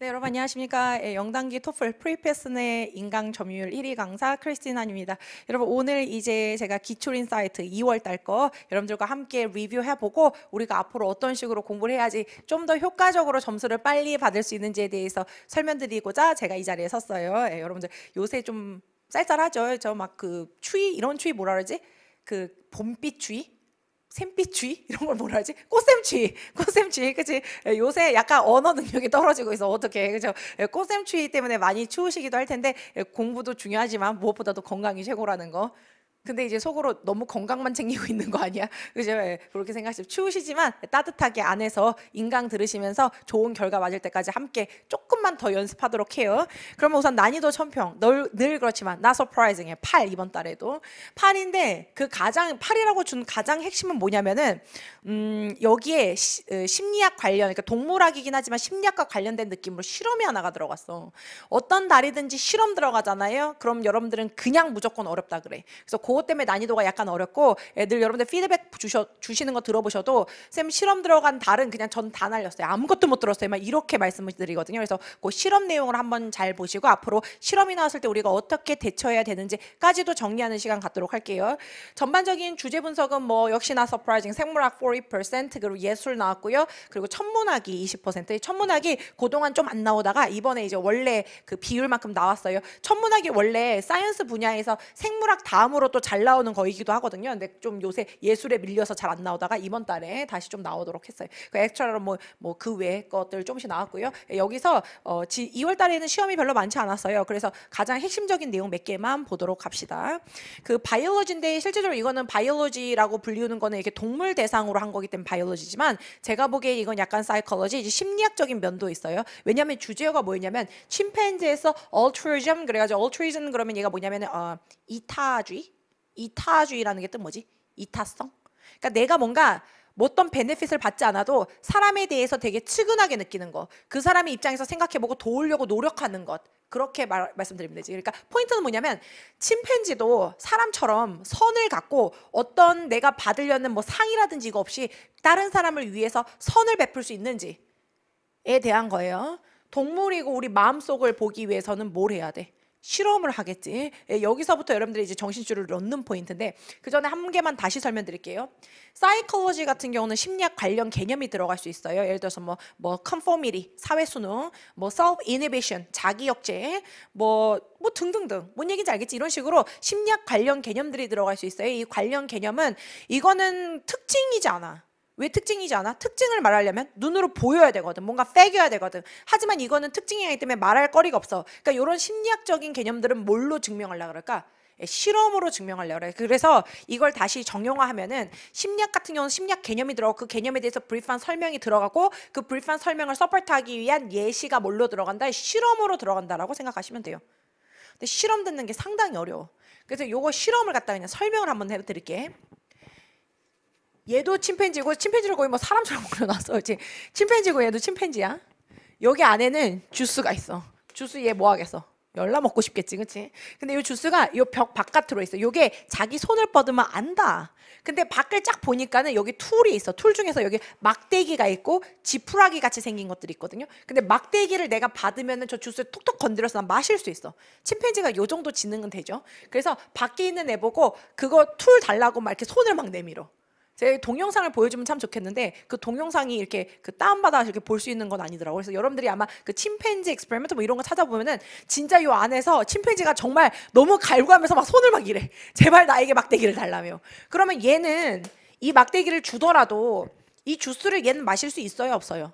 네, 여러분 안녕하십니까. 예, 영단기 토플 프리패슨의 인강 점유율 1위 강사 크리스티나입니다. 여러분 오늘 이제 제가 기출인사이트 2월달 거 여러분들과 함께 리뷰해보고 우리가 앞으로 어떤 식으로 공부를 해야지 좀 더 효과적으로 점수를 빨리 받을 수 있는지에 대해서 설명드리고자 제가 이 자리에 섰어요. 예, 여러분들 요새 좀 쌀쌀하죠. 저 막 그 추위 이런 추위 뭐라 그러지? 그 봄빛 추위? 샘빛쥐 이런 걸 뭐라 하지? 꽃샘쥐, 꽃샘쥐, 그치? 예, 요새 약간 언어 능력이 떨어지고 있어. 어떻게 그죠? 예, 꽃샘쥐 때문에 많이 추우시기도 할 텐데 예, 공부도 중요하지만 무엇보다도 건강이 최고라는 거. 근데 이제 속으로 너무 건강만 챙기고 있는 거 아니야? 그죠? 예, 그렇게 생각하시면 추우시지만 따뜻하게 안에서 인강 들으시면서 좋은 결과 맞을 때까지 함께 조금만 더 연습하도록 해요. 그러면 우선 난이도 천평. 늘, 늘 그렇지만 나 서프라이징해. 8 이번 달에도 8인데 그 가장 8이라고 준 가장 핵심은 뭐냐면은 음, 여기에 시, 심리학 관련, 그러니까 동물학이긴 하지만 심리학과 관련된 느낌으로 실험이 하나가 들어갔어. 어떤 달이든지 실험 들어가잖아요. 그럼 여러분들은 그냥 무조건 어렵다 그래. 그래서 그것 때문에 난이도가 약간 어렵고 애들 여러분들 피드백 주셔, 주시는 거 들어보셔도 쌤 실험 들어간 달은 그냥 전 다 날렸어요. 아무것도 못 들었어요. 막 이렇게 말씀을 드리거든요. 그래서 그 실험 내용을 한번 잘 보시고 앞으로 실험이 나왔을 때 우리가 어떻게 대처해야 되는지까지도 정리하는 시간 갖도록 할게요. 전반적인 주제 분석은 뭐 역시나 서프라이징 생물학 4 40% 그리고 예술 나왔고요. 그리고 천문학이 20% 천문학이 그동안 좀 안 나오다가 이번에 이제 원래 그 비율만큼 나왔어요. 천문학이 원래 사이언스 분야에서 생물학 다음으로 또 잘 나오는 거이기도 하거든요. 근데 좀 요새 예술에 밀려서 잘 안 나오다가 이번 달에 다시 좀 나오도록 했어요. 그 액처럼 뭐뭐 그 외 것들 조금씩 나왔고요. 여기서 어, 지, 2월 달에는 시험이 별로 많지 않았어요. 그래서 가장 핵심적인 내용 몇 개만 보도록 합시다. 그 바이올로지인데 실제적으로 이거는 바이올로지라고 불리우는 거는 이렇게 동물 대상으로 기초로 한 거기 때문에 바이올로지지만 제가 보기에 이건 약간 사이컬러지 이제 심리학적인 면도 있어요. 왜냐하면 주제어가 뭐였냐면 침팬지에서 altruism 그래가지고 altruism 그러면 얘가 뭐냐면 어, 이타주의 이타주의라는 게또 뭐지? 이타성. 그러니까 내가 뭔가 어떤 베네핏을 받지 않아도 사람에 대해서 되게 측은하게 느끼는 것, 그 사람의 입장에서 생각해보고 도우려고 노력하는 것 그렇게 말, 말씀드리면 되지. 그러니까 포인트는 뭐냐면 침팬지도 사람처럼 선을 갖고 어떤 내가 받으려는 뭐 상이라든지 이거 없이 다른 사람을 위해서 선을 베풀 수 있는지에 대한 거예요. 동물이고 우리 마음속을 보기 위해서는 뭘 해야 돼? 실험을 하겠지. 예, 여기서부터 여러분들이 이제 정신줄을 넣는 포인트인데 그 전에 한 개만 다시 설명드릴게요. 사이클로지 같은 경우는 심리학 관련 개념이 들어갈 수 있어요. 예를 들어서 뭐뭐 컨포미리, 뭐 사회 수능, 뭐 셀프 이니베이션, 자기 역제, 뭐뭐 뭐 등등등. 뭔 얘기인지 알겠지? 이런 식으로 심리학 관련 개념들이 들어갈 수 있어요. 이 관련 개념은 이거는 특징이지 않아. 왜 특징이지 않아? 특징을 말하려면 눈으로 보여야 되거든. 뭔가 빼겨야 되거든. 하지만 이거는 특징이기 때문에 말할 거리가 없어. 그러니까 이런 심리학적인 개념들은 뭘로 증명하려고 그럴까? 예, 실험으로 증명하려고 그래. 그래서 이걸 다시 정형화하면은 심리학 같은 경우는 심리학 개념이 들어가고 그 개념에 대해서 브리프한 설명이 들어가고 그 브리프한 설명을 서포트하기 위한 예시가 뭘로 들어간다? 실험으로 들어간다라고 생각하시면 돼요. 근데 실험 듣는 게 상당히 어려워. 그래서 요거 실험을 갖다 그냥 설명을 한번 해드릴게. 얘도 침팬지고 침팬지를 거의 뭐 사람처럼 그려놨어. 이제 침팬지고 얘도 침팬지야. 여기 안에는 주스가 있어. 주스 얘 뭐 하겠어? 열라 먹고 싶겠지, 그치 근데 이 주스가 이 벽 바깥으로 있어. 이게 자기 손을 뻗으면 안다. 근데 밖을 쫙 보니까는 여기 툴이 있어. 툴 중에서 여기 막대기가 있고 지푸라기 같이 생긴 것들이 있거든요. 근데 막대기를 내가 받으면은 저 주스를 톡톡 건드려서 난 마실 수 있어. 침팬지가 요 정도 지능은 되죠. 그래서 밖에 있는 애 보고 그거 툴 달라고 막 이렇게 손을 막 내밀어. 제 동영상을 보여주면 참 좋겠는데 그 동영상이 이렇게 그 다운받아 서 이렇게 볼 수 있는 건 아니더라고요. 그래서 여러분들이 아마 그 침팬지 엑스페리먼트 뭐 이런 거 찾아보면은 진짜 요 안에서 침팬지가 정말 너무 갈구하면서 막 손을 막 이래. 제발 나에게 막대기를 달라며. 그러면 얘는 이 막대기를 주더라도 이 주스를 얘는 마실 수 있어요, 없어요?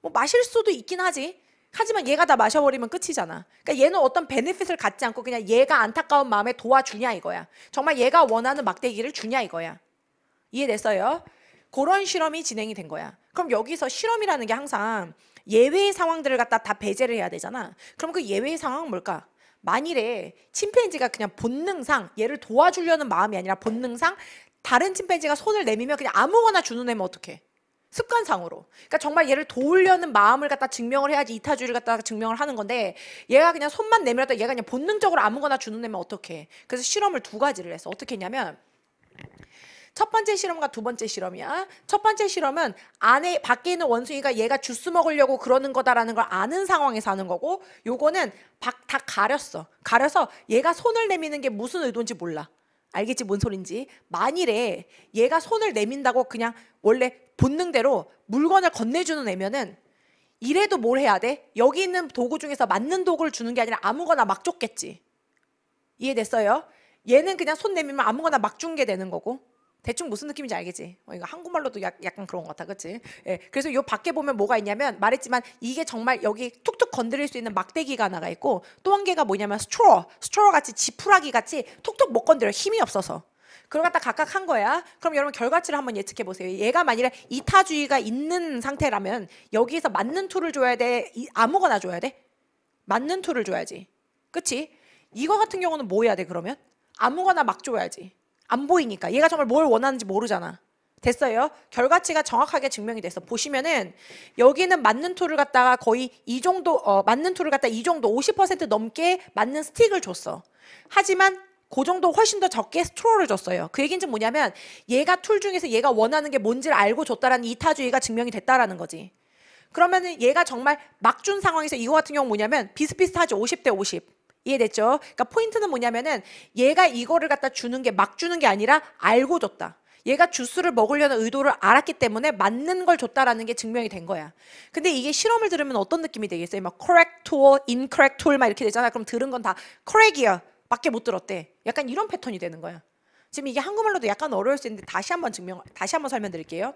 뭐 마실 수도 있긴 하지. 하지만 얘가 다 마셔버리면 끝이잖아. 그러니까 얘는 어떤 베네핏을 갖지 않고 그냥 얘가 안타까운 마음에 도와주냐 이거야. 정말 얘가 원하는 막대기를 주냐 이거야. 이해됐어요? 그런 실험이 진행이 된 거야. 그럼 여기서 실험이라는 게 항상 예외 상황들을 갖다 다 배제를 해야 되잖아. 그럼 그예외 상황은 뭘까? 만일에 침팬지가 그냥 본능상 얘를 도와주려는 마음이 아니라 본능상 다른 침팬지가 손을 내밀면 그냥 아무거나 주는 애면 어떡해? 습관상으로. 그러니까 정말 얘를 도우려는 마음을 갖다 증명을 해야지 이타주의를 갖다 증명을 하는 건데 얘가 그냥 손만 내밀었다 얘가 그냥 본능적으로 아무거나 주는 애면 어떡해? 그래서 실험을 두 가지를 했어. 어떻게 했냐면 첫 번째 실험과 두 번째 실험이야. 첫 번째 실험은 안에 밖에 있는 원숭이가 얘가 주스 먹으려고 그러는 거다라는 걸 아는 상황에서 하는 거고 요거는 박 다 가렸어. 가려서 얘가 손을 내미는 게 무슨 의도인지 몰라. 알겠지 뭔 소린지. 만일에 얘가 손을 내민다고 그냥 원래 본능대로 물건을 건네주는 애면은 이래도 뭘 해야 돼? 여기 있는 도구 중에서 맞는 도구를 주는 게 아니라 아무거나 막 줬겠지. 이해됐어요? 얘는 그냥 손 내밀면 아무거나 막 준 게 되는 거고 대충 무슨 느낌인지 알겠지? 어, 이거 한국말로도 약, 약간 그런 것 같아, 그렇지? 예, 그래서 요 밖에 보면 뭐가 있냐면 말했지만 이게 정말 여기 툭툭 건드릴 수 있는 막대기가 하나가 있고 또 한 개가 뭐냐면 스트로, 스트로 같이 지푸라기 같이 툭툭 못 건드려 힘이 없어서. 그걸 갖다 각각 한 거야. 그럼 여러분 결과치를 한번 예측해 보세요. 얘가 만일에 이타주의가 있는 상태라면 여기에서 맞는 툴을 줘야 돼. 이, 아무거나 줘야 돼. 맞는 툴을 줘야지. 그치? 이거 같은 경우는 뭐 해야 돼 그러면? 아무거나 막 줘야지. 안 보이니까 얘가 정말 뭘 원하는지 모르잖아. 됐어요. 결과치가 정확하게 증명이 됐어. 보시면은 여기는 맞는 툴을 갖다가 거의 이 정도 어, 맞는 툴을 갖다 이 정도 50% 넘게 맞는 스틱을 줬어. 하지만 그 정도 훨씬 더 적게 스트로를 줬어요. 그 얘기는 뭐냐면 얘가 툴 중에서 얘가 원하는 게 뭔지를 알고 줬다라는 이타주의가 증명이 됐다라는 거지. 그러면은 얘가 정말 막준 상황에서 이거 같은 경우 뭐냐면 비슷비슷하지 50 대 50. 이해됐죠? 그러니까 포인트는 뭐냐면은 얘가 이거를 갖다 주는 게 막 주는 게 아니라 알고 줬다. 얘가 주스를 먹으려는 의도를 알았기 때문에 맞는 걸 줬다라는 게 증명이 된 거야. 근데 이게 실험을 들으면 어떤 느낌이 되겠어요? 막 correct tool, incorrect tool 막 이렇게 되잖아. 그럼 들은 건 다 correct이야. 밖에 못 들었대. 약간 이런 패턴이 되는 거야. 지금 이게 한국말로도 약간 어려울 수 있는데 다시 한번 증명, 다시 한번 설명드릴게요.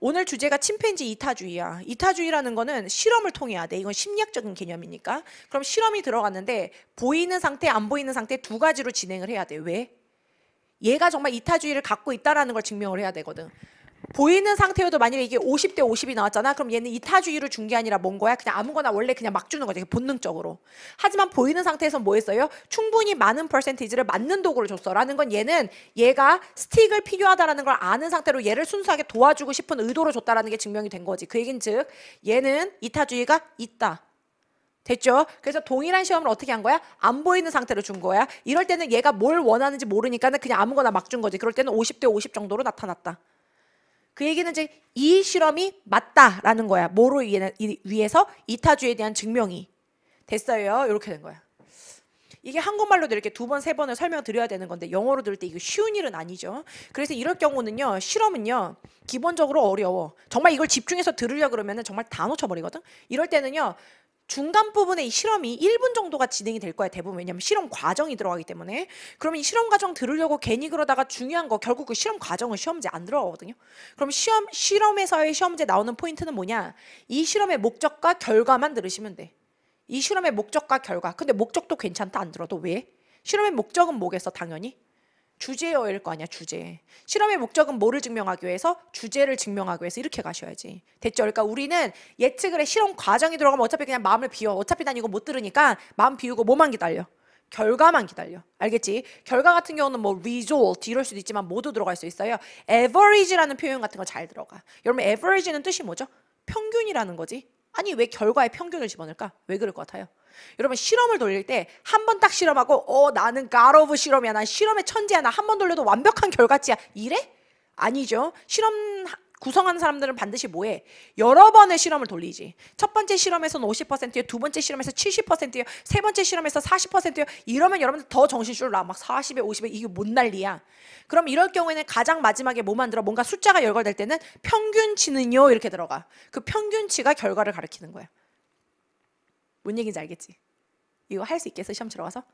오늘 주제가 침팬지 이타주의야. 이타주의라는 거는 실험을 통해야 돼. 이건 심리학적인 개념이니까. 그럼 실험이 들어갔는데 보이는 상태, 안 보이는 상태 두 가지로 진행을 해야 돼. 왜? 얘가 정말 이타주의를 갖고 있다라는 걸 증명을 해야 되거든. 보이는 상태여도 만약에 이게 50대 50이 나왔잖아. 그럼 얘는 이타주의를준 게 아니라 뭔 거야? 그냥 아무거나 원래 그냥 막 주는 거지. 본능적으로. 하지만 보이는 상태에서 뭐 했어요? 충분히 많은 퍼센티지를 맞는 도구를 줬어라는 건 얘는 얘가 스틱을 필요하다라는 걸 아는 상태로 얘를 순수하게 도와주고 싶은 의도로 줬다라는 게 증명이 된 거지. 그 얘긴 즉 얘는 이타주의가 있다. 됐죠? 그래서 동일한 시험을 어떻게 한 거야? 안 보이는 상태로 준 거야. 이럴 때는 얘가 뭘 원하는지 모르니까는 그냥 아무거나 막 준 거지. 그럴 때는 50대 50 정도로 나타났다. 그 얘기는 이제 이 실험이 맞다라는 거야. 뭐로 위해서 이타주에 대한 증명이 됐어요. 이렇게 된 거야. 이게 한국말로도 이렇게 두 번, 세 번을 설명드려야 되는 건데 영어로 들을 때 이거 쉬운 일은 아니죠. 그래서 이럴 경우는요. 실험은요. 기본적으로 어려워. 정말 이걸 집중해서 들으려 그러면 정말 다 놓쳐버리거든. 이럴 때는요. 중간 부분에 이 실험이 1분 정도가 진행이 될 거야 대부분 왜냐면 실험 과정이 들어가기 때문에 그러면 이 실험 과정 들으려고 괜히 그러다가 중요한 거 결국 그 실험 과정은 시험제 안 들어가거든요 그럼 시험 실험에서의 시험제 나오는 포인트는 뭐냐 이 실험의 목적과 결과만 들으시면 돼이 실험의 목적과 결과 근데 목적도 괜찮다 안 들어도 왜 실험의 목적은 뭐겠어 당연히 주제어일거 아니야 주제 실험의 목적은 뭐를 증명하기 위해서 주제를 증명하기 위해서 이렇게 가셔야지 됐죠 그러니까 우리는 예측을 해 실험 과정이 들어가면 어차피 그냥 마음을 비워 어차피 난 이거 못 들으니까 마음 비우고 뭐만 기다려 결과만 기다려 알겠지 결과 같은 경우는 뭐 result 이럴 수도 있지만 모두 들어갈 수 있어요 average라는 표현 같은 거 잘 들어가 여러분 average는 뜻이 뭐죠 평균이라는 거지 아니 왜 결과에 평균을 집어넣을까 왜 그럴 것 같아요 여러분 실험을 돌릴 때 한 번 딱 실험하고 어 나는 가로브 실험이야 난 실험의 천재야 나 한 번 돌려도 완벽한 결과치야 이래? 아니죠 실험 구성하는 사람들은 반드시 뭐해? 여러 번의 실험을 돌리지. 첫 번째 실험에서는 50%예요. 두 번째 실험에서 70%예요. 세 번째 실험에서 40%예요. 이러면 여러분들 더 정신줄 나. 막 40에 50에 이게 못 난리야. 그럼 이럴 경우에는 가장 마지막에 뭐 만들어? 뭔가 숫자가 열거될 때는 평균치는요. 이렇게 들어가. 그 평균치가 결과를 가리키는 거야. 뭔 얘기인지 알겠지? 이거 할 수 있겠어? 시험 치러 가서할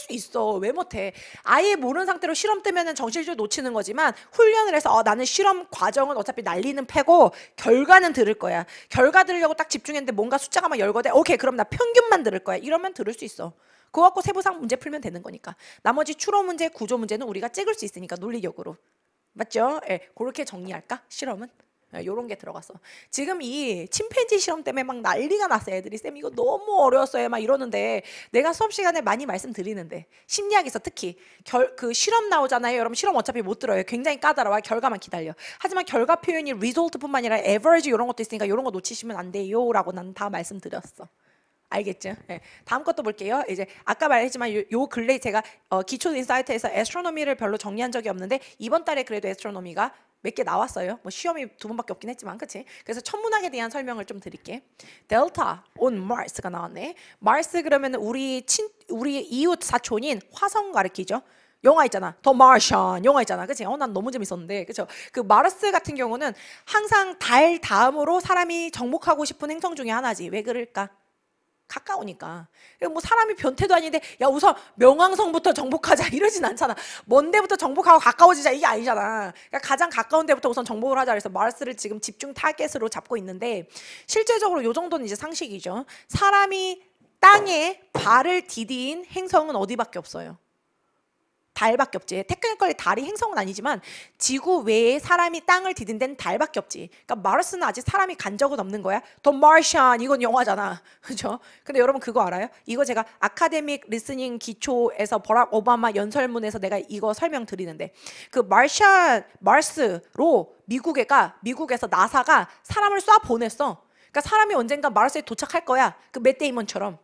수 있어. 왜 못해? 아예 모르는 상태로 실험 뜨면 은 정신적으로 놓치는 거지만 훈련을 해서 어, 나는 실험 과정은 어차피 날리는 패고 결과는 들을 거야. 결과 들으려고 딱 집중했는데 뭔가 숫자가 막 열거돼. 오케이 그럼 나 평균만 들을 거야. 이러면 들을 수 있어. 그거 갖고 세부상 문제 풀면 되는 거니까. 나머지 추론 문제, 구조 문제는 우리가 찍을 수 있으니까 논리적으로. 맞죠? 예, 그렇게 정리할까? 실험은? 이런 예, 게 들어갔어. 지금 이 침팬지 실험 때문에 막 난리가 났어. 애들이 쌤 이거 너무 어려웠어요. 막 이러는데 내가 수업 시간에 많이 말씀드리는데 심리학에서 특히 결, 그 실험 나오잖아요. 여러분 실험 어차피 못 들어요. 굉장히 까다로워. 결과만 기다려. 하지만 결과 표현이 result뿐만 아니라 average 이런 것도 있으니까 이런 거 놓치시면 안 돼요라고 난 다 말씀드렸어. 알겠죠? 네. 다음 것도 볼게요. 이제 아까 말했지만 요, 요 근래 제가 어, 기초 인사이트에서 에스트로노미를 별로 정리한 적이 없는데 이번 달에 그래도 에스트로노미가 몇개 나왔어요. 뭐 시험이 두 번밖에 없긴 했지만 그치? 그래서 천문학에 대한 설명을 좀 드릴게. 델타 on Mars가 나왔네. 마 a r 그러면 우리 친 우리 이웃 사촌인 화성 가리키죠. 영화 있잖아. 더 마션 영화 있잖아. 그치? 어, 난 너무 재밌었는데. 그쵸? 그 마르스 같은 경우는 항상 달 다음으로 사람이 정복하고 싶은 행성 중에 하나지. 왜 그럴까? 가까우니까. 뭐 사람이 변태도 아닌데 야 우선 명왕성부터 정복하자 이러진 않잖아. 먼 데부터 정복하고 가까워지자 이게 아니잖아. 그러니까 가장 가까운 데부터 우선 정복을 하자 그래서 마르스를 지금 집중 타겟으로 잡고 있는데 실제적으로 요 정도는 이제 상식이죠. 사람이 땅에 발을 디딘 행성은 어디밖에 없어요. 달밖에 없지. 테크니컬리 달이 행성은 아니지만 지구 외에 사람이 땅을 디딘 데는 달밖에 없지. 그러니까 마르스는 아직 사람이 간 적은 없는 거야. 더마르시 이건 영화잖아. 그죠? 근데 여러분 그거 알아요? 이거 제가 아카데믹 리스닝 기초에서 버락 오바마 연설문에서 내가 이거 설명드리는데 그마르시 마르스로 미국에가 미국에서 나사가 사람을 쏴 보냈어. 그러니까 사람이 언젠가 마르스에 도착할 거야. 그매테이먼처럼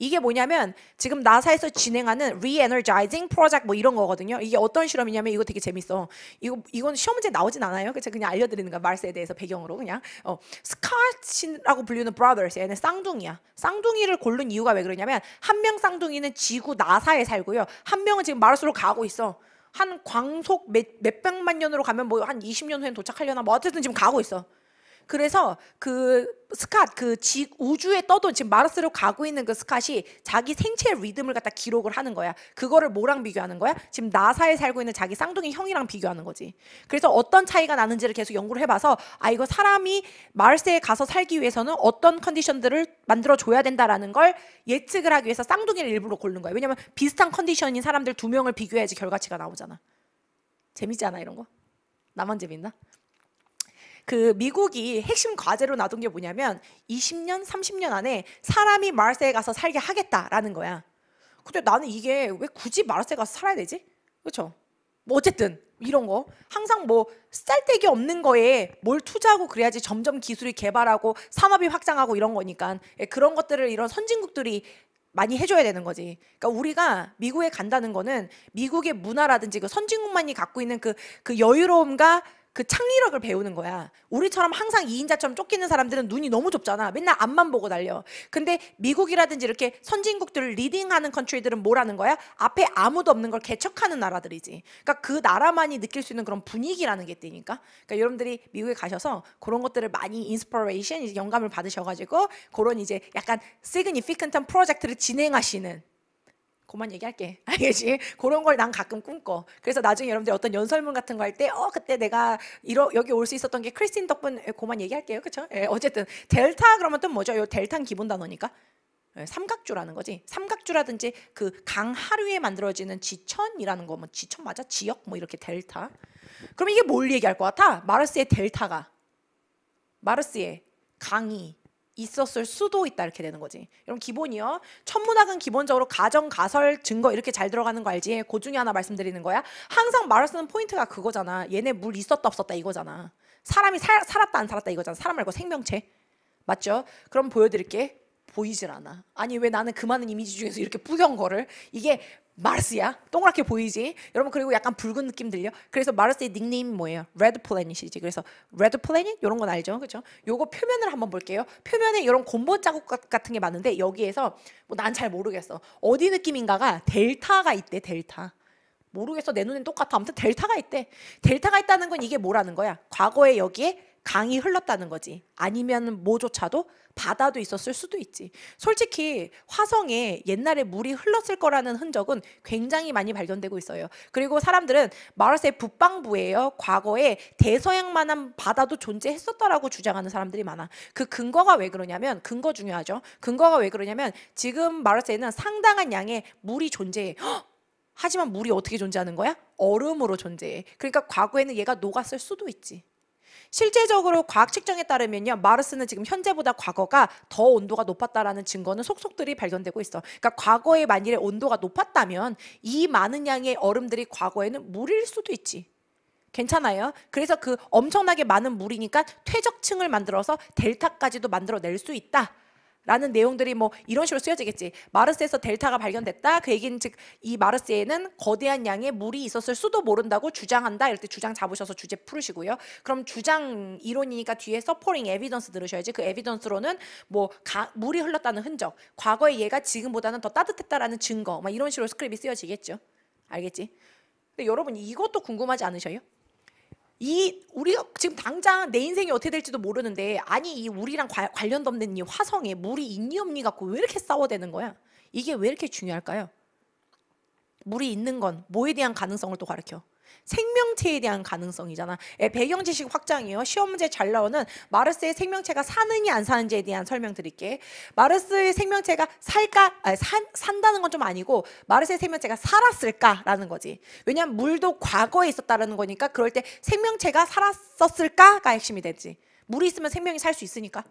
이게 뭐냐면 지금 나사에서 진행하는 리에너지 e r g i z i n 뭐 이런 거거든요. 이게 어떤 실험이냐면 이거 되게 재밌어. 이거 이건 시험 문제 나오진 않아요. 그래 그냥 알려드리는 거야. 말스에 대해서 배경으로 그냥 어, 스카치라고 불리는 브라더스. 얘는 쌍둥이야. 쌍둥이를 고른 이유가 왜 그러냐면 한 명 쌍둥이는 지구 나사에 살고요. 한 명은 지금 마르스로 가고 있어. 한 광속 몇, 몇백만 년으로 가면 뭐 한 20년 후엔 도착하려나 뭐 어쨌든 지금 가고 있어. 그래서 그 스캇 그 지, 우주에 떠도 지금 마르스로 가고 있는 그 스캇이 자기 생체 리듬을 갖다 기록을 하는 거야. 그거를 뭐랑 비교하는 거야? 지금 나사에 살고 있는 자기 쌍둥이 형이랑 비교하는 거지. 그래서 어떤 차이가 나는지를 계속 연구를 해봐서 아 이거 사람이 마르스에 가서 살기 위해서는 어떤 컨디션들을 만들어 줘야 된다라는 걸 예측을 하기 위해서 쌍둥이를 일부러 고른 거야. 왜냐면 비슷한 컨디션인 사람들 두 명을 비교해야지 결과치가 나오잖아. 재밌지 않아 이런 거? 나만 재밌나? 그 미국이 핵심 과제로 놔둔 게 뭐냐면 20년, 30년 안에 사람이 마르세에 가서 살게 하겠다라는 거야. 근데 나는 이게 왜 굳이 마르세에 가서 살아야 되지? 그렇죠? 뭐 어쨌든 이런 거 항상 뭐 쓸데기 없는 거에 뭘 투자하고 그래야지 점점 기술이 개발하고 산업이 확장하고 이런 거니까 예, 그런 것들을 이런 선진국들이 많이 해줘야 되는 거지. 그러니까 우리가 미국에 간다는 거는 미국의 문화라든지 그 선진국만이 갖고 있는 그, 그 여유로움과 그 창의력을 배우는 거야. 우리처럼 항상 2인자처럼 쫓기는 사람들은 눈이 너무 좁잖아. 맨날 앞만 보고 달려. 근데 미국이라든지 이렇게 선진국들을 리딩하는 컨트리들은 뭐라는 거야? 앞에 아무도 없는 걸 개척하는 나라들이지. 그러니까 그 나라만이 느낄 수 있는 그런 분위기라는 게 있으니까. 그러니까 여러분들이 미국에 가셔서 그런 것들을 많이 인스퍼레이션, 영감을 받으셔가지고 그런 이제 약간 시그니피컨트 프로젝트를 진행하시는 그만 얘기할게. 알겠지? 그런 걸 난 가끔 꿈꿔. 그래서 나중에 여러분들 어떤 연설문 같은 거 할 때, 어, 그때 내가 이러, 여기 올 수 있었던 게 크리스틴 덕분, 에, 그만 얘기할게요. 그쵸? 예, 어쨌든, 델타 그러면 또 뭐죠? 요 델타는 기본 단어니까. 예, 삼각주라는 거지. 삼각주라든지 그 강 하류에 만들어지는 지천이라는 거, 뭐 지천 맞아? 지역? 뭐 이렇게 델타. 그럼 이게 뭘 얘기할 것 같아? 마르스의 델타가. 마르스의 강이 있었을 수도 있다 이렇게 되는 거지. 이런 기본이요. 천문학은 기본적으로 가정, 가설, 증거 이렇게 잘 들어가는 거 알지? 그 중에 하나 말씀드리는 거야. 항상 말을 쓰는 포인트가 그거잖아. 얘네 물 있었다 없었다 이거잖아. 사람이 살, 살았다 안 살았다 이거잖아. 사람 말고 생명체. 맞죠? 그럼 보여드릴게. 보이질 않아. 아니 왜 나는 그 많은 이미지 중에서 이렇게 뿌연 거를 이게 마르스야 동그랗게 보이지 여러분 그리고 약간 붉은 느낌 들려 그래서 마르스의 닉네임 뭐예요 레드 플래닛이지 그래서 레드 플래닛 이런 건 알죠 그죠 요거 표면을 한번 볼게요 표면에 이런 곰보 자국 같은 게 많은데 여기에서 뭐 난 잘 모르겠어 어디 느낌인가가 델타가 있대 델타 모르겠어 내 눈엔 똑같아 아무튼 델타가 있대 델타가 있다는 건 이게 뭐라는 거야 과거에 여기에 강이 흘렀다는 거지. 아니면 뭐조차도 바다도 있었을 수도 있지. 솔직히 화성에 옛날에 물이 흘렀을 거라는 흔적은 굉장히 많이 발견되고 있어요. 그리고 사람들은 마르세 북방부에요. 과거에 대서양만한 바다도 존재했었다라고 주장하는 사람들이 많아. 그 근거가 왜 그러냐면 근거 중요하죠. 근거가 왜 그러냐면 지금 마르세는 상당한 양의 물이 존재해. 허! 하지만 물이 어떻게 존재하는 거야? 얼음으로 존재해. 그러니까 과거에는 얘가 녹았을 수도 있지. 실제적으로 과학 측정에 따르면요. 마르스는 지금 현재보다 과거가 더 온도가 높았다라는 증거는 속속들이 발견되고 있어. 그러니까 과거에 만일에 온도가 높았다면 이 많은 양의 얼음들이 과거에는 물일 수도 있지. 괜찮아요. 그래서 그 엄청나게 많은 물이니까 퇴적층을 만들어서 델타까지도 만들어낼 수 있다. 라는 내용들이 뭐 이런 식으로 쓰여지겠지. 마르스에서 델타가 발견됐다. 그 얘기는 즉 이 마르스에는 거대한 양의 물이 있었을 수도 모른다고 주장한다. 이럴 때 주장 잡으셔서 주제 풀으시고요. 그럼 주장 이론이니까 뒤에 서포링 에비던스 들으셔야지. 그 에비던스로는 뭐 가, 물이 흘렀다는 흔적, 과거의 얘가 지금보다는 더 따뜻했다라는 증거 막 이런 식으로 스크립이 쓰여지겠죠. 알겠지? 근데 여러분 이것도 궁금하지 않으셔요? 이 우리가 지금 당장 내 인생이 어떻게 될지도 모르는데 아니 이 우리랑 과, 관련 도 없는 이 화성에 물이 있니 없니 갖고 왜 이렇게 싸워대는 거야? 이게 왜 이렇게 중요할까요? 물이 있는 건 뭐에 대한 가능성을 또 가르켜? 생명체에 대한 가능성이잖아. 예, 배경 지식 확장이요 시험 문제 잘 나오는 마르스의 생명체가 사느냐 안 사는지에 대한 설명 드릴게. 마르스의 생명체가 살까 아니, 산, 산다는 건 좀 아니고 마르스의 생명체가 살았을까라는 거지. 왜냐하면 물도 과거에 있었다라는 거니까 그럴 때 생명체가 살았었을까가 핵심이 되지. 물이 있으면 생명이 살 수 있으니까.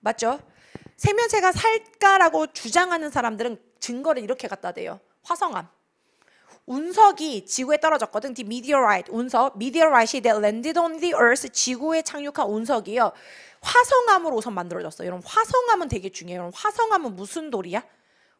맞죠? 생명체가 살까라고 주장하는 사람들은 증거를 이렇게 갖다 대요. 화성암. 운석이 지구에 떨어졌거든. The meteorite, 운석. Meteorite이 that landed on the earth, 지구에 착륙한 운석이요. 화성암으로 우선 만들어졌어. 이런 화성암은 되게 중요해요. 이런 화성암은 무슨 돌이야?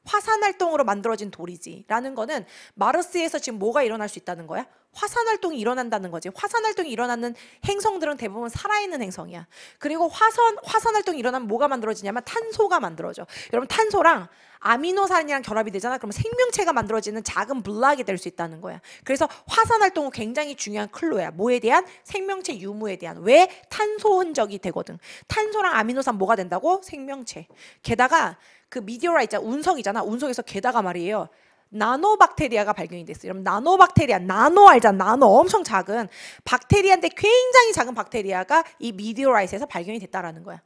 화산 활동으로 만들어진 돌이지라는 거는 마르스에서 지금 뭐가 일어날 수 있다는 거야? 화산 활동이 일어난다는 거지. 화산 활동이 일어나는 행성들은 대부분 살아있는 행성이야. 그리고 화산 화산 활동이 일어나면 뭐가 만들어지냐면 탄소가 만들어져. 여러분 탄소랑 아미노산이랑 결합이 되잖아. 그러면 생명체가 만들어지는 작은 블락이 될 수 있다는 거야. 그래서 화산 활동은 굉장히 중요한 클로야. 뭐에 대한 생명체 유무에 대한 왜 탄소 흔적이 되거든. 탄소랑 아미노산 뭐가 된다고 생명체. 게다가 그 미디어라 있잖아 운성이잖아 운석에서 게다가 말이에요 나노박테리아가 발견이 됐어요. 여러분 나노박테리아, 나노 알잖아. 나노 엄청 작은 박테리아인데 굉장히 작은 박테리아가 이 미디어라이트에서 발견이 됐다라는 거야.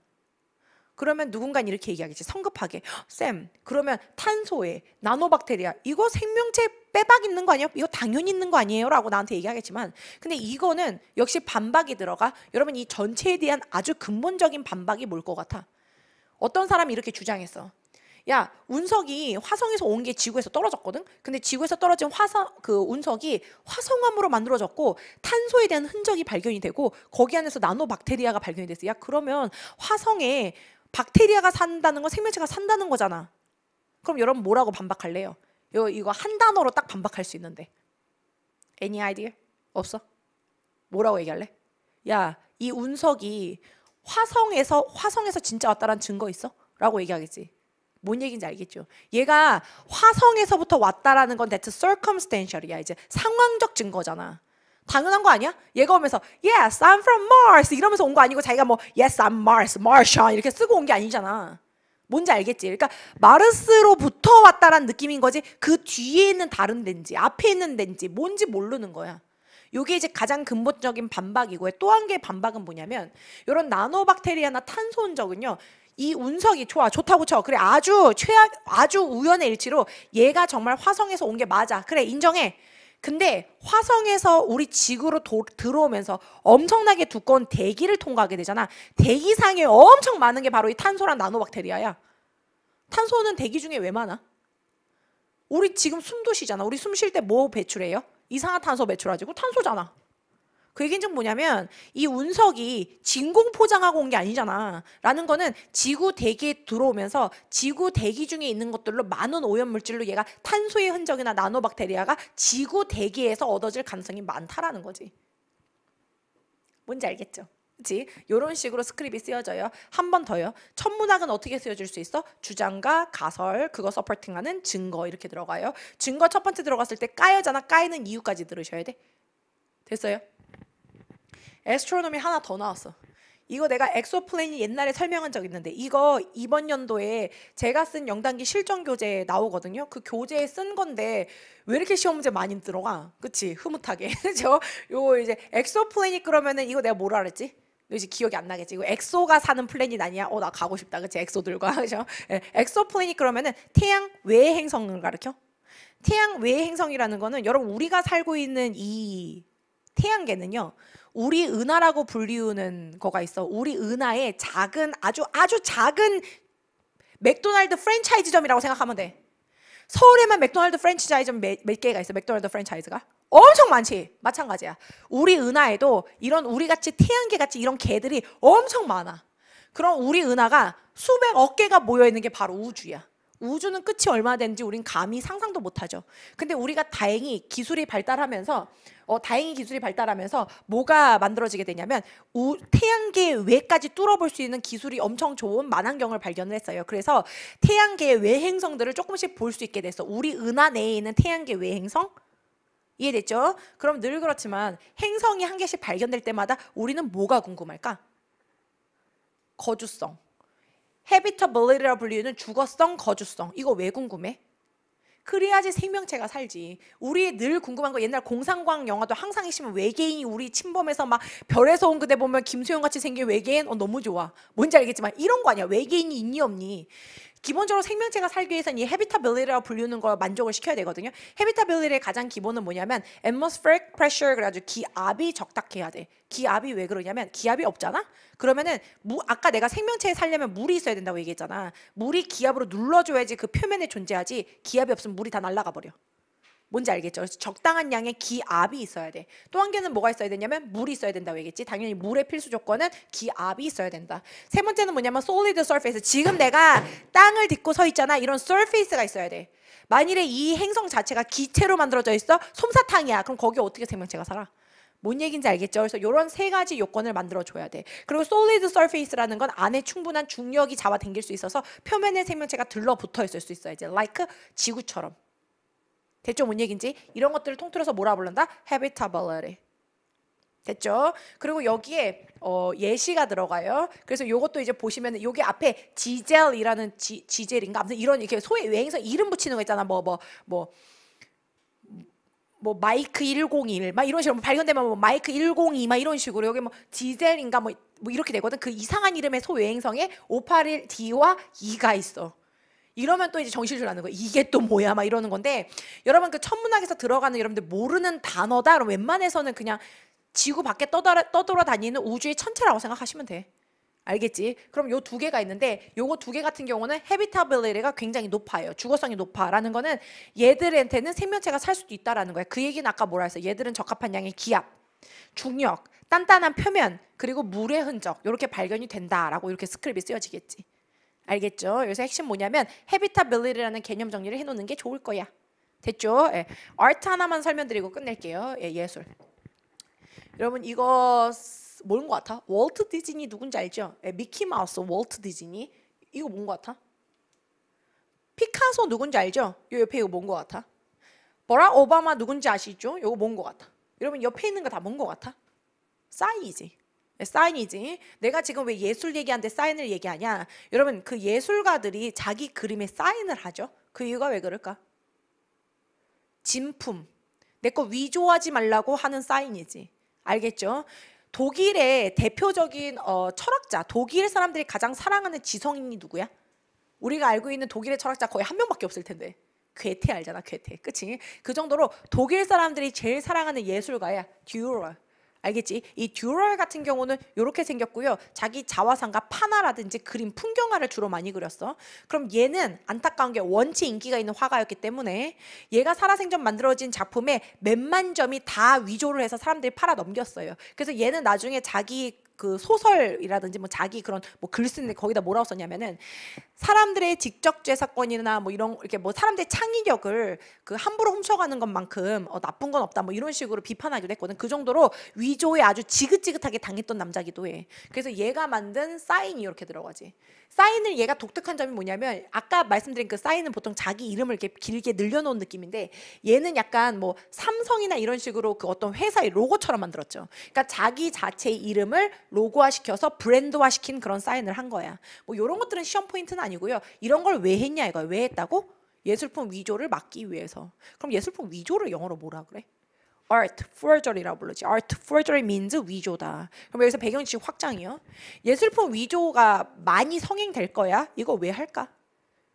그러면 누군가 이렇게 얘기하겠지. 성급하게. 쌤, 그러면 탄소에 나노박테리아 이거 생명체 빼박 있는 거 아니에요? 이거 당연히 있는 거 아니에요? 라고 나한테 얘기하겠지만 근데 이거는 역시 반박이 들어가 여러분 이 전체에 대한 아주 근본적인 반박이 뭘 것 같아? 어떤 사람이 이렇게 주장했어. 야 운석이 화성에서 온 게 지구에서 떨어졌거든. 근데 지구에서 떨어진 화성 그 운석이 화성암으로 만들어졌고 탄소에 대한 흔적이 발견이 되고 거기 안에서 나노 박테리아가 발견이 됐어. 야 그러면 화성에 박테리아가 산다는 건 생명체가 산다는 거잖아. 그럼 여러분 뭐라고 반박할래요? 요 이거 한 단어로 딱 반박할 수 있는데. Any idea? 없어? 뭐라고 얘기할래? 야, 이 운석이 화성에서 화성에서 진짜 왔다라는 증거 있어? 라고 얘기하겠지. 뭔 얘기인지 알겠죠? 얘가 화성에서부터 왔다라는 건 대체 circumstantial이야. 이제 상황적 증거잖아. 당연한 거 아니야? 얘가 오면서 Yes, I'm from Mars 이러면서 온 거 아니고 자기가 뭐 Yes, I'm Mars, Martian 이렇게 쓰고 온 게 아니잖아. 뭔지 알겠지? 그러니까 마르스로부터 왔다라는 느낌인 거지 그 뒤에 있는 다른 데인지 앞에 있는 데인지 뭔지 모르는 거야. 요게 이제 가장 근본적인 반박이고 또 한 개의 반박은 뭐냐면 이런 나노박테리아나 탄소 흔적은요 이 운석이 좋아 좋다고 쳐 그래 아주 최악 아주 우연의 일치로 얘가 정말 화성에서 온 게 맞아 그래 인정해 근데 화성에서 우리 지구로 도, 들어오면서 엄청나게 두꺼운 대기를 통과하게 되잖아 대기상에 엄청 많은 게 바로 이탄소란 나노박테리아야 탄소는 대기 중에 왜 많아? 우리 지금 숨도 쉬잖아 우리 숨 쉴 때 뭐 배출해요? 이산화탄소 배출하지 고 탄소잖아 그 얘기는 즉 뭐냐면 이 운석이 진공 포장하고 온 게 아니잖아. 라는 거는 지구 대기에 들어오면서 지구 대기 중에 있는 것들로 많은 오염물질로 얘가 탄소의 흔적이나 나노박테리아가 지구 대기에서 얻어질 가능성이 많다라는 거지. 뭔지 알겠죠? 그치? 이런 식으로 스크립이 쓰여져요. 한 번 더요. 천문학은 어떻게 쓰여질 수 있어? 주장과 가설, 그거 서포팅하는 증거 이렇게 들어가요. 증거 첫 번째 들어갔을 때 까여잖아. 까이는 이유까지 들으셔야 돼. 됐어요? 에스트로놈이 하나 더 나왔어. 이거 내가 엑소플랜이 옛날에 설명한 적 있는데 이거 이번 연도에 제가 쓴 영단기 실전 교재 에 나오거든요. 그 교재에 쓴 건데 왜 이렇게 시험 문제 많이 들어가? 그치? 흐뭇하게. 저 요거 이제 엑소플랜이 그러면은 이거 내가 뭘알았지 이제 기억이 안 나겠지. 이거 엑소가 사는 플래닛 아니야? 어, 나 가고 싶다. 그치? 엑소들과. 그죠? 네. 엑소 플랜이 그러면은 태양 외 행성을 가르켜? 태양 외 행성이라는 거는 여러분 우리가 살고 있는 이 태양계는요. 우리 은하라고 불리우는 거가 있어. 우리 은하의 작은 아주 아주 작은 맥도날드 프랜차이즈점이라고 생각하면 돼. 서울에만 맥도날드 프랜차이즈점 몇, 개가 있어. 맥도날드 프랜차이즈가. 엄청 많지. 마찬가지야. 우리 은하에도 이런 우리 같이 태양계 같이 이런 개들이 엄청 많아. 그럼 우리 은하가 수백억 개가 모여 있는 게 바로 우주야. 우주는 끝이 얼마 된지 우린 감히 상상도 못하죠. 근데 우리가 다행히 기술이 발달하면서 어, 다행히 기술이 발달하면서 뭐가 만들어지게 되냐면 우, 태양계 외까지 뚫어볼 수 있는 기술이 엄청 좋은 만환경을 발견을 했어요. 그래서 태양계 외 행성들을 조금씩 볼 수 있게 됐어. 우리 은하 내에 있는 태양계 외 행성 이해됐죠? 그럼 늘 그렇지만 행성이 한 개씩 발견될 때마다 우리는 뭐가 궁금할까? 거주성. 헤비터블리라 불리는 주거성, 거주성. 이거 왜 궁금해? 그래야지 생명체가 살지. 우리 늘 궁금한 거 옛날 공상광 영화도 항상 있으면 외계인이 우리 침범해서 막 별에서 온 그대 보면 김수영 같이 생긴 외계인 어 너무 좋아. 뭔지 알겠지만 이런 거 아니야. 외계인이 있니 없니. 기본적으로 생명체가 살기 위해서는 이 헤비타빌리티라고 불리는 걸 만족을 시켜야 되거든요. 헤비타빌리티의 가장 기본은 뭐냐면 atmospheric pressure 그래가지고 기압이 적당해야 돼. 기압이 왜 그러냐면 기압이 없잖아. 그러면은 무, 아까 내가 생명체에 살려면 물이 있어야 된다고 얘기했잖아. 물이 기압으로 눌러줘야지 그 표면에 존재하지 기압이 없으면 물이 다 날아가 버려. 뭔지 알겠죠? 그래서 적당한 양의 기압이 있어야 돼. 또 한 개는 뭐가 있어야 되냐면 물이 있어야 된다고 얘기했지. 당연히 물의 필수 조건은 기압이 있어야 된다. 세 번째는 뭐냐면 solid surface. 지금 내가 땅을 딛고 서 있잖아. 이런 surface가 있어야 돼. 만일에 이 행성 자체가 기체로 만들어져 있어 솜사탕이야. 그럼 거기 어떻게 생명체가 살아? 뭔 얘기인지 알겠죠? 그래서 이런 세 가지 요건을 만들어줘야 돼. 그리고 solid surface라는 건 안에 충분한 중력이 잡아당길 수 있어서 표면에 생명체가 들러붙어 있을 수 있어야 돼. like 지구처럼. 대충 뭔 얘기인지 이런 것들을 통틀어서 뭐라 부른다? habitability. 됐죠? 그리고 여기에 어, 예시가 들어가요. 그래서 이것도 이제 보시면 여기 앞에 지젤이라는 지, 지젤인가 아무튼 이런 이렇게 소위 외행서 이름 붙이는 거 있잖아. 뭐 뭐뭐뭐 뭐, 뭐, 뭐 마이크 101막 이런 식으로 발견되면 뭐 마이크 102막 이런 식으로 여기 뭐디젤인가 뭐, 뭐 이렇게 되거든. 그 이상한 이름의 소외행성에 581D와 2가 있어. 이러면 또 이제 정신줄 나는 거예요. 이게 또 뭐야? 막 이러는 건데 여러분 그 천문학에서 들어가는 여러분들 모르는 단어다. 그럼 웬만해서는 그냥 지구 밖에 떠돌아, 떠돌아다니는 우주의 천체라고 생각하시면 돼. 알겠지? 그럼 요 두 개가 있는데 요거 두 개 같은 경우는 헤비타빌리티가 굉장히 높아요. 주거성이 높아라는 거는 얘들한테는 생명체가 살 수도 있다라는 거야. 그 얘기는 아까 뭐라 했어? 얘들은 적합한 양의 기압, 중력, 단단한 표면, 그리고 물의 흔적 이렇게 발견이 된다라고 이렇게 스크립이 쓰여지겠지. 알겠죠? 여기서 핵심 뭐냐면 habitability라는 개념 정리를 해놓는 게 좋을 거야. 됐죠? 예. 아트 하나만 설명드리고 끝낼게요. 예, 예술. 여러분 이거 뭔 거 같아? 월트 디즈니 누군지 알죠? 예, 미키 마우스 월트 디즈니 이거 뭔 거 같아? 피카소 누군지 알죠? 요 옆에 이거 뭔 거 같아? 버라 오바마 누군지 아시죠? 이거 뭔 거 같아? 여러분 옆에 있는 거 다 뭔 거 같아? 싸이지. 네, 사인이지. 내가 지금 왜 예술 얘기하는데 사인을 얘기하냐? 여러분 그 예술가들이 자기 그림에 사인을 하죠. 그 이유가 왜 그럴까? 진품. 내 거 위조하지 말라고 하는 사인이지. 알겠죠? 독일의 대표적인 어, 철학자, 독일 사람들이 가장 사랑하는 지성인이 누구야? 우리가 알고 있는 독일의 철학자 거의 한 명밖에 없을 텐데. 괴테 알잖아, 괴테. 그치? 그 정도로 독일 사람들이 제일 사랑하는 예술가야, 듀오라. 알겠지? 이 듀럴 같은 경우는 이렇게 생겼고요. 자기 자화상과 판화라든지 그림 풍경화를 주로 많이 그렸어. 그럼 얘는 안타까운 게 원체 인기가 있는 화가였기 때문에 얘가 살아생전 만들어진 작품에 몇만 점이 다 위조를 해서 사람들이 팔아 넘겼어요. 그래서 얘는 나중에 자기 그 소설이라든지 뭐 자기 그런 뭐글 쓰는데 거기다 뭐라고 썼냐면은 사람들의 직접죄 사건이나 뭐 이런 이렇게 뭐 사람들의 창의력을 그 함부로 훔쳐가는 것만큼 어, 나쁜 건 없다 뭐 이런 식으로 비판하기도 했거든. 그 정도로 위조에 아주 지긋지긋하게 당했던 남자기도 해. 그래서 얘가 만든 사인이 이렇게 들어가지. 사인을 얘가 독특한 점이 뭐냐면 아까 말씀드린 그 사인은 보통 자기 이름을 이렇게 길게 늘려놓은 느낌인데 얘는 약간 뭐 삼성이나 이런 식으로 그 어떤 회사의 로고처럼 만들었죠. 그러니까 자기 자체의 이름을 로고화시켜서 브랜드화시킨 그런 사인을 한 거야. 뭐 이런 것들은 시험 포인트는 아니고요. 이런 걸 왜 했냐 이거왜 했다고? 예술품 위조를 막기 위해서. 그럼 예술품 위조를 영어로 뭐라 그래? art forgery라고 부르지. art forgery means 위조다. 그럼 여기서 배경 지금 확장이요. 예술품 위조가 많이 성행될 거야. 이거 왜 할까?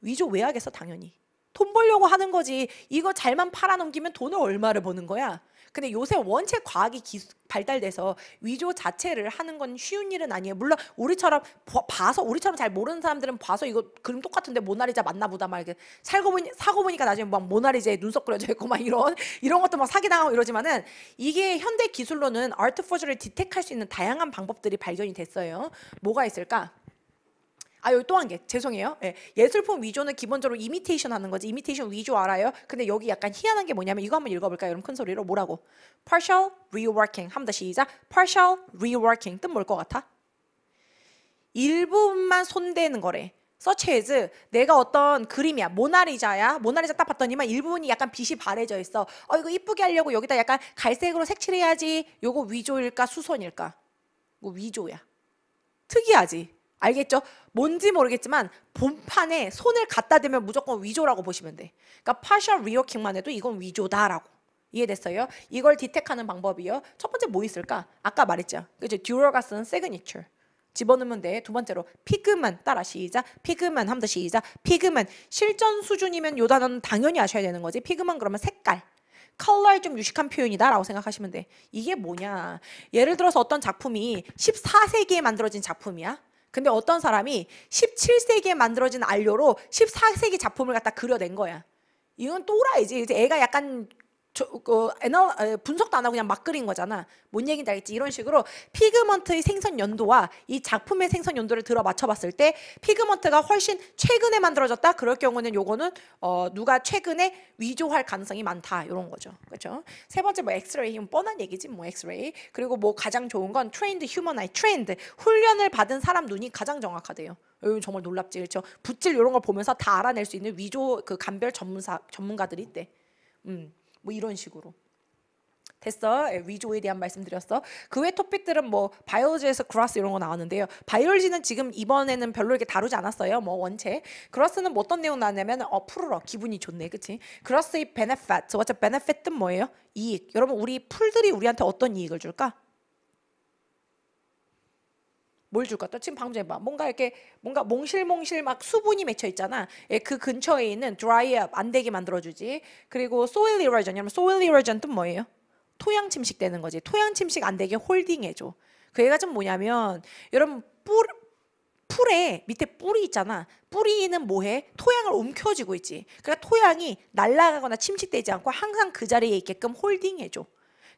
위조 왜 하겠어 당연히. 돈 벌려고 하는 거지. 이거 잘만 팔아넘기면 돈을 얼마를 버는 거야. 근데 요새 원체 과학이 기술, 발달돼서 위조 자체를 하는 건 쉬운 일은 아니에요. 물론 우리처럼 봐서 우리처럼 잘 모르는 사람들은 봐서 이거 그림 똑같은데 모나리자 맞나 보다 막 이렇게 살고 보니 사고 보니까 나중에 막 모나리자에 눈썹 그려져 있고 막 이런 이런 것도 막 사기당하고 이러지만은 이게 현대 기술로는 아트 포즈를 디텍할 수 있는 다양한 방법들이 발견이 됐어요. 뭐가 있을까? 아여또한개 죄송해요. 예, 예술품 위조는 기본적으로 이미테이션 하는 거지. 이미테이션 위조 알아요? 근데 여기 약간 희한한 게 뭐냐면 이거 한번 읽어볼까요? 여러분 큰 소리로 뭐라고? partial reworking 한번 더 시작. partial reworking 뜻뭘것 같아? 일부분만 손대는 거래. 서치에즈 내가 어떤 그림이야 모나리자야 모나리자 딱 봤더니만 일부분이 약간 빛이 바래져 있어 어 이거 이쁘게 하려고 여기다 약간 갈색으로 색칠해야지 요거 위조일까 수선일까 뭐 위조야 특이하지 알겠죠? 뭔지 모르겠지만 본판에 손을 갖다 대면 무조건 위조라고 보시면 돼. 그러니까 파셜 리워킹만 해도 이건 위조다라고. 이해됐어요? 이걸 디텍하는 방법이요. 첫 번째 뭐 있을까? 아까 말했죠. 그죠? 듀러가 쓴 세그니처. 집어넣으면 돼. 두 번째로 피그만 따라 시작. 피그만 함더 시작. 피그만 실전 수준이면 요 단어는 당연히 아셔야 되는 거지. 피그만 그러면 색깔. 컬러에 좀 유식한 표현이다라고 생각하시면 돼. 이게 뭐냐? 예를 들어서 어떤 작품이 14세기에 만들어진 작품이야. 근데 어떤 사람이 17세기에 만들어진 안료로 14세기 작품을 갖다 그려낸 거야. 이건 또라이지. 이제 애가 약간 저, 어, 그, 애널, 에, 분석도 안 하고 그냥 막 그린 거잖아. 뭔 얘기인지 알겠지? 이런 식으로 피그먼트의 생선 연도와 이 작품의 생선 연도를 들어 맞춰봤을 때 피그먼트가 훨씬 최근에 만들어졌다. 그럴 경우는 요거는 어, 누가 최근에 위조할 가능성이 많다. 이런 거죠. 그죠세 번째 뭐 엑스레이 이 뻔한 얘기지 뭐 엑스레이. 그리고 뭐 가장 좋은 건 트레인드 휴먼 아이 트렌드 훈련을 받은 사람 눈이 가장 정확하대요. 어, 정말 놀랍지 그렇죠? 붓질 이런 걸 보면서 다 알아낼 수 있는 위조 그 감별 전문사 전문가들이 있대. 음. 뭐 이런 식으로. 됐어. 예, 위조에 대한 말씀드렸어. 그 외 토픽들은 뭐 바이오지에서 그라스 이런 거 나왔는데요. 바이올지는 지금 이번에는 별로 이렇게 다루지 않았어요. 뭐 원체. 그라스는 뭐 어떤 내용 나왔냐면 어 푸르러 기분이 좋네. 그치? 그라스의 베네핏. 저 어차피 베네핏은 뭐예요? 이익. 여러분 우리 풀들이 우리한테 어떤 이익을 줄까? 뭘 줄까? 또 지금 방금 전에 봐. 뭔가 이렇게 뭔가 몽실몽실 막 수분이 맺혀 있잖아. 예, 그 근처에 있는 dry u 안 되게 만들어 주지. 그리고 soil erosion. 러분뜻 뭐예요? 토양 침식되는 거지. 토양 침식 안 되게 홀딩해 줘. 그 얘가 좀 뭐냐면 여러분 뿔 풀에 밑에 뿌리 있잖아. 뿌리는 뭐해? 토양을 움켜쥐고 있지. 그러니까 토양이 날아가거나 침식되지 않고 항상 그 자리에 있게끔 홀딩해줘.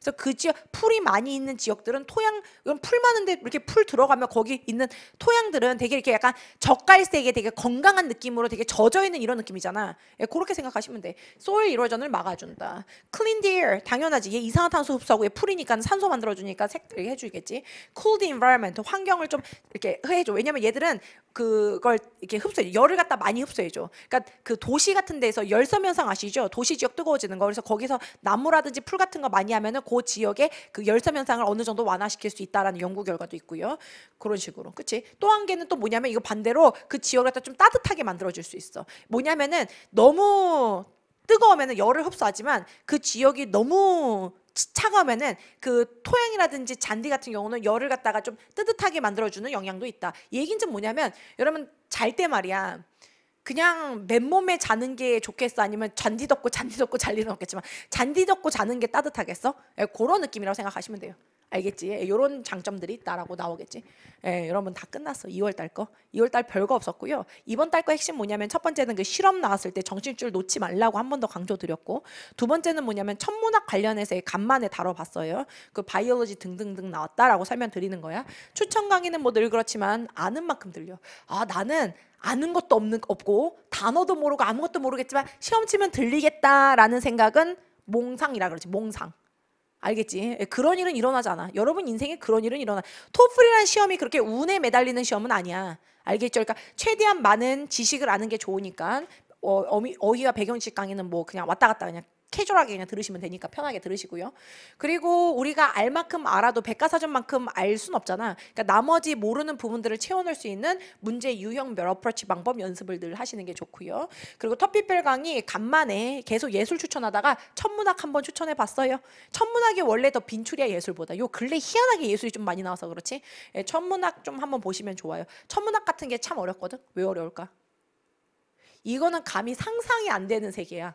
그래서 그 지역 풀이 많이 있는 지역들은 토양 이건 풀 많은데 이렇게 풀 들어가면 거기 있는 토양들은 되게 이렇게 약간 젓갈색에 되게 건강한 느낌으로 되게 젖어 있는 이런 느낌이잖아. 예, 그렇게 생각하시면 돼. 소일 이로전을 막아준다. 클린 디 a i r 당연하지. 얘 이산화탄소 흡수하고 얘 풀이니까 산소 만들어주니까 색을 해주겠지. c 드인 l the 환경을 좀 이렇게 해줘. 왜냐면 얘들은 그걸 이렇게 흡수해 열을 갖다 많이 흡수해줘. 그러니까 그 도시 같은 데서 열섬 현상 아시죠? 도시 지역 뜨거워지는 거. 그래서 거기서 나무라든지 풀 같은 거 많이 하면은 그 지역의 그 열섬 현상을 어느 정도 완화시킬 수 있다라는 연구 결과도 있고요. 그런 식으로. 그치? 또한 개는 또 뭐냐면 이거 반대로 그 지역을 좀 따뜻하게 만들어줄 수 있어. 뭐냐면은 너무 뜨거우면 열을 흡수하지만 그 지역이 너무 차가우면은 그 토양이라든지 잔디 같은 경우는 열을 갖다가 좀 뜨뜻하게 만들어주는 영향도 있다. 얘긴 좀 뭐냐면 여러분 잘 때 말이야. 그냥 맨몸에 자는 게 좋겠어? 아니면 잔디 덮고 잔디 덮고 잘 일은 없겠지만 잔디 덮고 자는 게 따뜻하겠어? 예, 그런 느낌이라고 생각하시면 돼요. 알겠지? 이런 예, 장점들이 있다라고 나오겠지. 예, 여러분 다 끝났어. 2월 달 거. 2월 달 별거 없었고요. 이번 달 거 핵심 뭐냐면 첫 번째는 그 실험 나왔을 때 정신줄 놓지 말라고 한 번 더 강조드렸고 두 번째는 뭐냐면 천문학 관련해서의 간만에 다뤄봤어요. 그 바이올로지 등등등 나왔다라고 설명드리는 거야. 추천 강의는 뭐 늘 그렇지만 아는 만큼 들려. 아 나는 아는 것도 없는 없고 단어도 모르고 아무것도 모르겠지만 시험 치면 들리겠다라는 생각은 몽상이라 그러지 몽상. 알겠지? 예, 그런 일은 일어나지 아 여러분 인생에 그런 일은 일어나. 토플이라는 시험이 그렇게 운에 매달리는 시험은 아니야. 알겠죠? 그러니까 최대한 많은 지식을 아는 게 좋으니까 어, 어휘와 배경식 강의는 뭐 그냥 왔다 갔다 그냥 캐주얼하게 그냥 들으시면 되니까 편하게 들으시고요. 그리고 우리가 알 만큼 알아도 백과사전만큼 알 순 없잖아. 그러니까 나머지 모르는 부분들을 채워낼수 있는 문제 유형별 어프로치 방법 연습을 늘 하시는 게 좋고요. 그리고 터피별 강의 간만에 계속 예술 추천하다가 천문학 한번 추천해 봤어요. 천문학이 원래 더 빈출이야 예술보다. 요 근래 희한하게 예술이 좀 많이 나와서 그렇지. 예, 천문학 좀 한번 보시면 좋아요. 천문학 같은 게 참 어렵거든. 왜 어려울까? 이거는 감히 상상이 안 되는 세계야.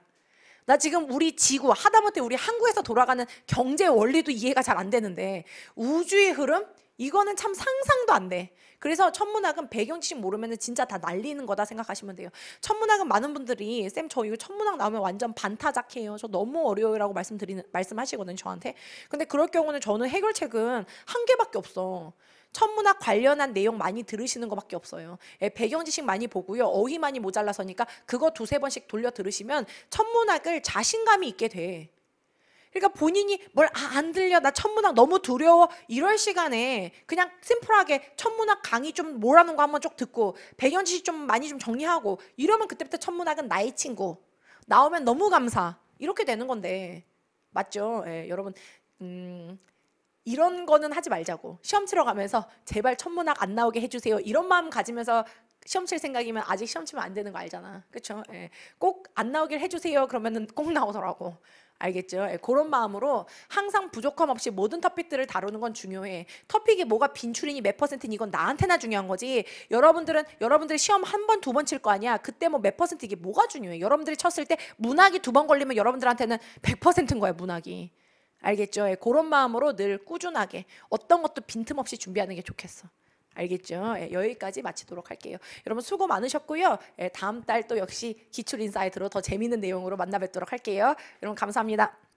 나 지금 우리 지구 하다못해 우리 한국에서 돌아가는 경제 원리도 이해가 잘 안 되는데 우주의 흐름 이거는 참 상상도 안 돼. 그래서 천문학은 배경 지식 모르면 진짜 다 날리는 거다 생각하시면 돼요. 천문학은 많은 분들이 쌤 저 이거 천문학 나오면 완전 반타작해요. 저 너무 어려워요라고 말씀드리는 말씀하시거든요 저한테. 근데 그럴 경우는 저는 해결책은 한 개밖에 없어. 천문학 관련한 내용 많이 들으시는 것밖에 없어요. 예, 배경 지식 많이 보고요. 어휘 많이 모자라서니까 그거 두세 번씩 돌려 들으시면 천문학을 자신감이 있게 돼. 그러니까 본인이 뭘안 아, 들려 나 천문학 너무 두려워 이럴 시간에 그냥 심플하게 천문학 강의 좀 뭐라는 거 한번 쭉 듣고 배경 지식 좀 많이 좀 정리하고 이러면 그때부터 천문학은 나의 친구 나오면 너무 감사 이렇게 되는 건데 맞죠? 예, 여러분 음, 이런 거는 하지 말자고 시험 치러 가면서 제발 천문학 안 나오게 해주세요 이런 마음 가지면서 시험 칠 생각이면 아직 시험 치면 안 되는 거 알잖아 그렇죠 예. 꼭 안 나오길 해주세요 그러면은 꼭 나오더라고 알겠죠? 예, 그런 마음으로 항상 부족함 없이 모든 터픽들을 다루는 건 중요해. 터픽이 뭐가 빈출이니 몇 퍼센트니 이건 나한테나 중요한 거지. 여러분들은 여러분들이 시험 한 번 두 번 칠 거 아니야. 그때 뭐 몇 퍼센트 이게 뭐가 중요해. 여러분들이 쳤을 때 문학이 두 번 걸리면 여러분들한테는 백퍼센트인 거야 문학이. 알겠죠? 예, 그런 마음으로 늘 꾸준하게 어떤 것도 빈틈없이 준비하는 게 좋겠어. 알겠죠? 예, 여기까지 마치도록 할게요. 여러분 수고 많으셨고요. 예, 다음 달 또 역시 기출 인사이트로 더재미는 내용으로 만나 뵙도록 할게요. 여러분 감사합니다.